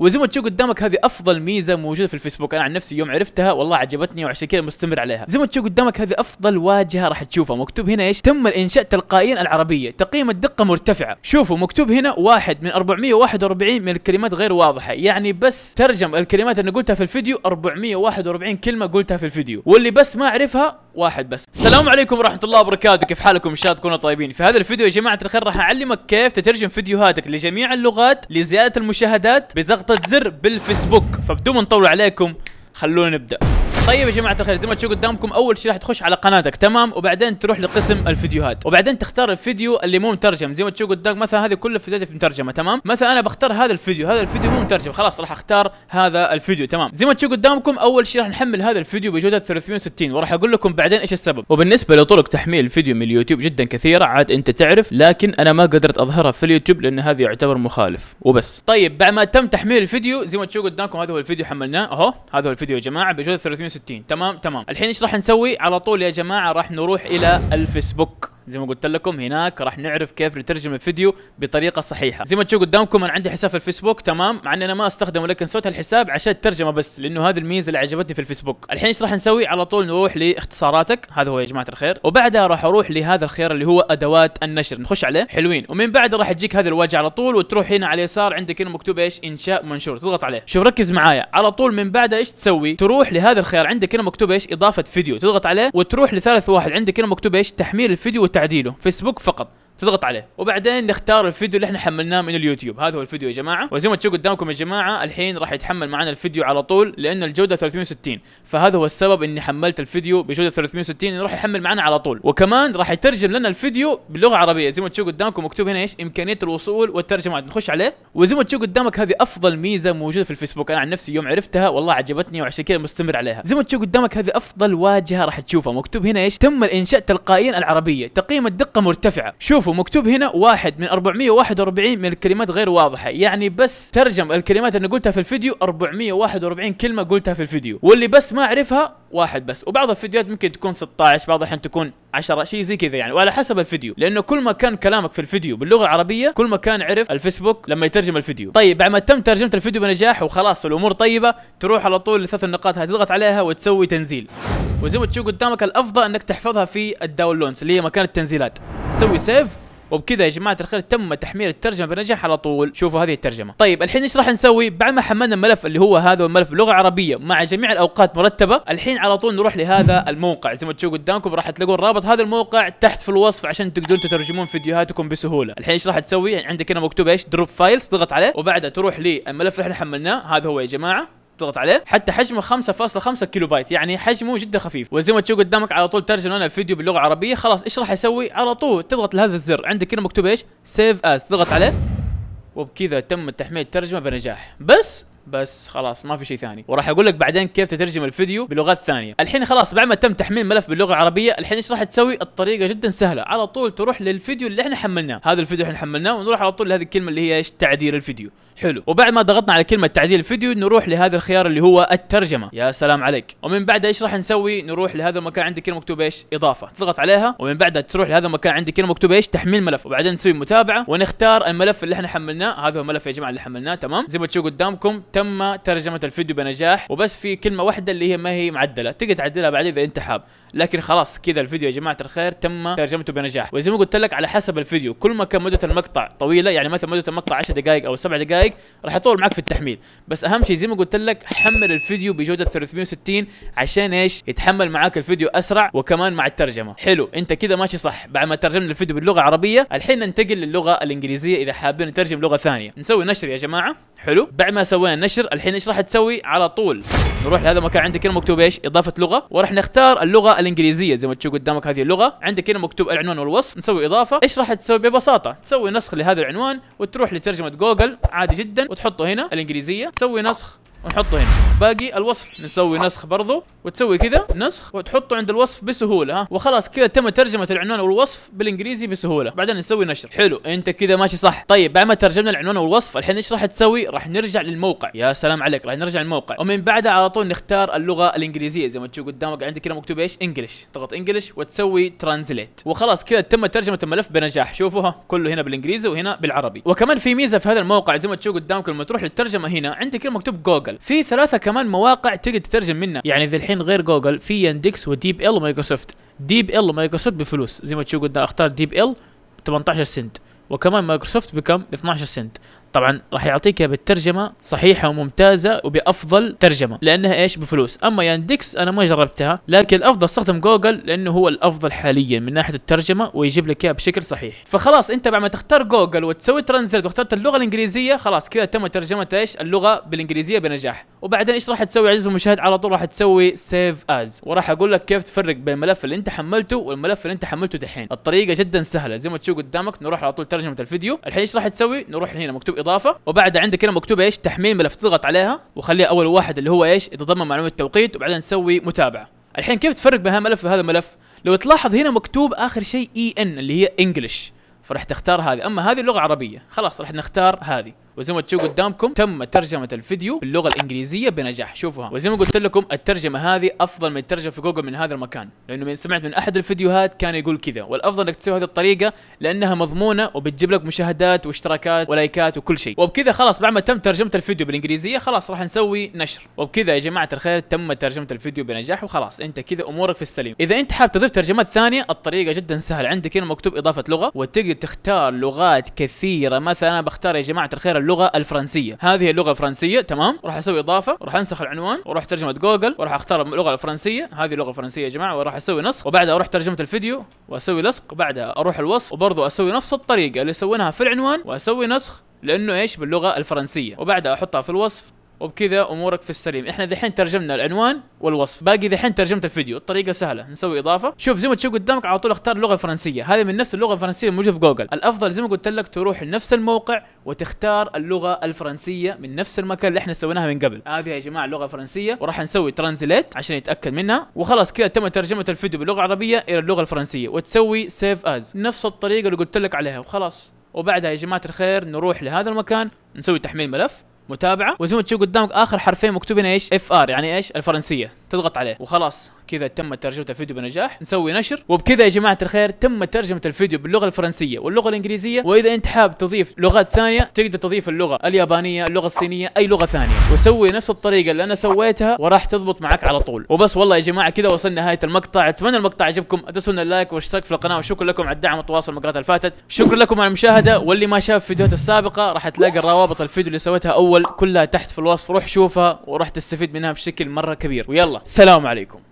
وزي ما تشوف قدامك هذه افضل ميزه موجوده في الفيسبوك انا عن نفسي يوم عرفتها والله عجبتني وعشان كذا مستمر عليها زي ما تشوف قدامك هذه افضل واجهه راح تشوفها مكتوب هنا ايش تم الانشاء تلقائيا العربيه تقييم الدقه مرتفعه شوفوا مكتوب هنا واحد من 441 من الكلمات غير واضحه يعني بس ترجم الكلمات اللي قلتها في الفيديو 441 كلمه قلتها في الفيديو واللي بس ما عرفها واحد بس السلام عليكم ورحمه الله وبركاته كيف حالكم ان شاء الله تكونوا طيبين في هذا الفيديو يا جماعه الخير راح اعلمك كيف تترجم فيديوهاتك لجميع اللغات لزياده المشاهدات بضغط ضغطة زر بالفيسبوك فبدون ما نطول عليكم خلونا نبدأ طيب يا جماعه الخير زي ما تشوفوا قدامكم اول شيء راح تخش على قناتك تمام وبعدين تروح لقسم الفيديوهات وبعدين تختار الفيديو اللي مو مترجم زي ما تشوفوا قدامك مثلا هذه كل الفيديوهات مترجمه تمام مثلا انا بختار هذا الفيديو هذا الفيديو مو مترجم خلاص راح اختار هذا الفيديو تمام زي ما تشوفوا قدامكم اول شيء راح نحمل هذا الفيديو بجوده 360 وراح اقول لكم بعدين ايش السبب وبالنسبه لطرق تحميل الفيديو من اليوتيوب جدا كثيره عاد انت تعرف لكن انا ما قدرت اظهرها في اليوتيوب لان هذا يعتبر مخالف وبس طيب بعد ما تم تحميل الفيديو زي ما تشوفوا قدامكم هذا هو الفيديو حملناه اهو هذا هو الفيديو يا جماعه بجوده 360 65 تمام تمام الحين ايش راح نسوي على طول يا جماعه راح نروح الى الفيسبوك زي ما قلت لكم هناك راح نعرف كيف نترجم الفيديو بطريقه صحيحه زي ما تشوفوا قدامكم انا عندي حساب في الفيسبوك تمام مع اني انا ما استخدمه لكن سويت الحساب عشان الترجمه بس لانه هذه الميزه اللي عجبتني في الفيسبوك الحين ايش راح نسوي على طول نروح لاختصاراتك هذا هو يا جماعه الخير وبعدها راح اروح لهذا الخيار اللي هو ادوات النشر نخش عليه حلوين ومن بعد راح تجيك هذه الواجهه على طول وتروح هنا على اليسار عندك هنا مكتوب ايش انشاء منشور تضغط عليه شوف ركز معايا على طول من بعدها ايش تسوي تروح لهذا الخيار عندك هنا مكتوب ايش اضافه فيديو تضغط عليه وتروح لثالث واحد عندك هنا مكتوب ايش تحميل الفيديو وتعديله فيسبوك فقط تضغط عليه وبعدين نختار الفيديو اللي احنا حملناه من اليوتيوب هذا هو الفيديو يا جماعه وزي ما تشوفوا قدامكم يا جماعه الحين راح يتحمل معنا الفيديو على طول لان الجوده 360 فهذا هو السبب اني حملت الفيديو بجوده 360 انه راح يحمل معنا على طول وكمان راح يترجم لنا الفيديو باللغه العربيه زي ما تشوفوا قدامكم مكتوب هنا ايش امكانيه الوصول والترجمات نخش عليه وزي ما تشوف قدامك هذه افضل ميزه موجوده في الفيسبوك انا عن نفسي يوم عرفتها والله عجبتني وعشان كذا مستمر عليها زي ما تشوف قدامك هذه افضل واجهه راح تشوفها مكتوب هنا ايش تم الانشاء تلقائيا العربيه تقييم الدقه مرتفعه شوفوا شوفوا مكتوب هنا واحد من 441 من الكلمات غير واضحه يعني بس ترجم الكلمات اللي قلتها في الفيديو 441 كلمه قلتها في الفيديو واللي بس ما اعرفها واحد بس وبعض الفيديوهات ممكن تكون 16 بعض الاحيان تكون 10 شيء زي كذا يعني وعلى حسب الفيديو لانه كل ما كان كلامك في الفيديو باللغه العربيه كل ما كان عرف الفيسبوك لما يترجم الفيديو طيب بعد ما تم ترجمه الفيديو بنجاح وخلاص الامور طيبه تروح على طول لثلاث النقاط هتضغط عليها وتسوي تنزيل وزي ما تشوف قدامك الافضل انك تحفظها في الداونلودز اللي هي مكان التنزيلات تسوي سيف وبكذا يا جماعه الخير تم تحميل الترجمه بنجاح على طول شوفوا هذه الترجمه طيب الحين ايش راح نسوي بعد ما حملنا الملف اللي هو هذا الملف باللغه العربيه مع جميع الاوقات مرتبه الحين على طول نروح لهذا الموقع زي ما تشوفوا قدامكم راح تلاقون رابط هذا الموقع تحت في الوصف عشان تقدرون تترجمون فيديوهاتكم بسهوله الحين ايش راح تسوي عندك هنا مكتوب ايش دروب فايلز تضغط عليه وبعدها تروح للملف اللي احنا حملناه هذا هو يا جماعه تضغط عليه حتى حجمه 5.5 كيلو بايت يعني حجمه جدا خفيف وزي ما تشوف قدامك على طول ترجم لنا الفيديو باللغه العربيه خلاص ايش راح اسوي على طول تضغط لهذا الزر عندك هنا مكتوب ايش سيف اس تضغط عليه وبكذا تم تحميل الترجمه بنجاح بس بس خلاص ما في شيء ثاني وراح اقول لك بعدين كيف تترجم الفيديو بلغات ثانيه الحين خلاص بعد ما تم تحميل ملف باللغه العربيه الحين ايش راح تسوي الطريقه جدا سهله على طول تروح للفيديو اللي احنا حملناه هذا الفيديو احنا حملناه ونروح على طول لهذه الكلمه اللي هي ايش تعديل الفيديو حلو وبعد ما ضغطنا على كلمه تعديل الفيديو نروح لهذا الخيار اللي هو الترجمه يا سلام عليك ومن بعد ايش راح نسوي نروح لهذا المكان عندي كلمه مكتوبه ايش اضافه تضغط عليها ومن بعدها تروح لهذا المكان عندي كلمه مكتوبه ايش تحميل ملف وبعدين نسوي متابعه ونختار الملف اللي احنا حملناه هذا هو الملف يا جماعه اللي حملناه تمام زي ما تشوفوا قدامكم تم ترجمه الفيديو بنجاح وبس في كلمه واحده اللي هي ما هي معدله تقدر تعدلها بعدين اذا انت حاب لكن خلاص كذا الفيديو يا جماعه الخير تم ترجمته بنجاح وزي ما قلت لك على حسب الفيديو كل ما كان مده المقطع طويله يعني مثلا مده المقطع 10 دقائق او 7 دقائق دقائق راح يطول معك في التحميل بس اهم شيء زي ما قلت لك حمل الفيديو بجوده 360 عشان ايش يتحمل معاك الفيديو اسرع وكمان مع الترجمه حلو انت كده ماشي صح بعد ما ترجمنا الفيديو باللغه العربيه الحين ننتقل للغه الانجليزيه اذا حابين نترجم لغه ثانيه نسوي نشر يا جماعه حلو بعد ما سوينا نشر الحين ايش راح تسوي على طول نروح لهذا المكان عندك هنا مكتوب ايش اضافه لغه وراح نختار اللغه الانجليزيه زي ما تشوف قدامك هذه اللغه عندك هنا مكتوب العنوان والوصف نسوي اضافه ايش راح تسوي ببساطه تسوي نسخ لهذا العنوان وتروح لترجمه جوجل عادي جدا وتحطه هنا الانجليزيه تسوي نسخ ونحطه هنا باقي الوصف نسوي نسخ برضه وتسوي كذا نسخ وتحطه عند الوصف بسهوله ها وخلاص كذا تم ترجمه العنوان والوصف بالانجليزي بسهوله بعدين نسوي نشر حلو انت كذا ماشي صح طيب بعد ما ترجمنا العنوان والوصف الحين ايش راح تسوي راح نرجع للموقع يا سلام عليك راح نرجع للموقع ومن بعدها على طول نختار اللغه الانجليزيه زي ما تشوف قدامك عندك كذا مكتوب ايش انجلش تضغط انجلش وتسوي ترانزليت وخلاص كذا تم ترجمه الملف بنجاح شوفوها كله هنا بالانجليزي وهنا بالعربي وكمان في ميزه في هذا الموقع زي ما تشوف قدامك لما تروح للترجمه هنا عندك كذا مكتوب جوجل جوجل في ثلاثه كمان مواقع تقدر تترجم منها يعني ذي الحين غير جوجل في يندكس وديب ال ومايكروسوفت ديب ال ومايكروسوفت بفلوس زي ما تشوف قدام اختار ديب ال 18 سنت وكمان مايكروسوفت بكم 12 سنت طبعا راح يعطيك بالترجمه صحيحه وممتازه وبافضل ترجمه لانها ايش بفلوس اما ياندكس انا ما جربتها لكن الافضل استخدم جوجل لانه هو الافضل حاليا من ناحيه الترجمه ويجيب لك اياها بشكل صحيح فخلاص انت بعد ما تختار جوجل وتسوي ترانزيت واخترت اللغه الانجليزيه خلاص كذا تم ترجمه ايش اللغه بالانجليزيه بنجاح وبعدين ايش راح تسوي عزيزي المشاهد على طول راح تسوي سيف از وراح اقول لك كيف تفرق بين الملف اللي انت حملته والملف اللي انت حملته دحين الطريقه جدا سهله زي ما تشوف قدامك نروح على طول ترجمه الفيديو الحين ايش راح تسوي نروح هنا مكتوب اضافه وبعد عندك هنا مكتوب ايش تحميل ملف تضغط عليها وخليها اول واحد اللي هو ايش يتضمن معلومات التوقيت وبعدين نسوي متابعه الحين كيف تفرق بين ملف وهذا الملف لو تلاحظ هنا مكتوب اخر شيء اي e ان اللي هي انجلش فراح تختار هذه اما هذه لغه عربيه خلاص راح نختار هذه وزي ما تشوفوا قدامكم تم ترجمه الفيديو باللغه الانجليزيه بنجاح شوفوها وزي ما قلت لكم الترجمه هذه افضل من الترجمه في جوجل من هذا المكان لانه من سمعت من احد الفيديوهات كان يقول كذا والافضل انك تسوي هذه الطريقه لانها مضمونه وبتجيب لك مشاهدات واشتراكات ولايكات وكل شيء وبكذا خلاص بعد ما تم ترجمه الفيديو بالانجليزيه خلاص راح نسوي نشر وبكذا يا جماعه الخير تم ترجمه الفيديو بنجاح وخلاص انت كذا امورك في السليم اذا انت حاب تضيف ترجمات ثانيه الطريقه جدا سهله عندك هنا مكتوب اضافه لغه وتقدر تختار لغات كثيره مثلا بختار يا جماعه الخير اللغه الفرنسيه هذه اللغه الفرنسيه تمام راح اسوي اضافه راح انسخ العنوان وراح ترجمه جوجل وراح اختار اللغه الفرنسيه هذه اللغه الفرنسيه يا جماعه وراح اسوي نسخ وبعدها اروح ترجمه الفيديو واسوي لصق وبعدها اروح الوصف وبرضه اسوي نفس الطريقه اللي سويناها في العنوان واسوي نسخ لانه ايش باللغه الفرنسيه وبعدها احطها في الوصف وبكذا امورك في السليم احنا ذحين ترجمنا العنوان والوصف باقي ذحين ترجمه الفيديو الطريقه سهله نسوي اضافه شوف زي ما تشوف قدامك على طول اختار اللغه الفرنسيه هذه من نفس اللغه الفرنسيه الموجوده في جوجل الافضل زي ما قلت لك تروح لنفس الموقع وتختار اللغه الفرنسيه من نفس المكان اللي احنا سويناها من قبل هذه يا جماعه اللغه الفرنسيه وراح نسوي ترانزليت عشان يتاكد منها وخلاص كذا تم ترجمه الفيديو باللغه العربيه الى اللغه الفرنسيه وتسوي سيف از نفس الطريقه اللي قلت لك عليها وخلاص وبعدها يا جماعه الخير نروح لهذا المكان نسوي تحميل ملف متابعه وزي ما تشوف قدامك اخر حرفين مكتوبين ايش اف ار يعني ايش الفرنسيه تضغط عليه وخلاص كذا تمت ترجمه الفيديو بنجاح نسوي نشر وبكذا يا جماعه الخير تم ترجمه الفيديو باللغه الفرنسيه واللغه الانجليزيه واذا انت حاب تضيف لغات ثانيه تقدر تضيف اللغه اليابانيه اللغه الصينيه اي لغه ثانيه وسوي نفس الطريقه اللي انا سويتها وراح تضبط معك على طول وبس والله يا جماعه كذا وصلنا نهايه المقطع اتمنى المقطع عجبكم لا اللايك والاشتراك في القناه وشكرا لكم على الدعم والتواصل المقاطع اللي فاتت شكرا لكم على المشاهده واللي ما شاف فيديوهات السابقه راح تلاقي الروابط الفيديو اللي سويتها اول كلها تحت في الوصف روح شوفها وراح تستفيد منها بشكل مره كبير ويلا الله السلام عليكم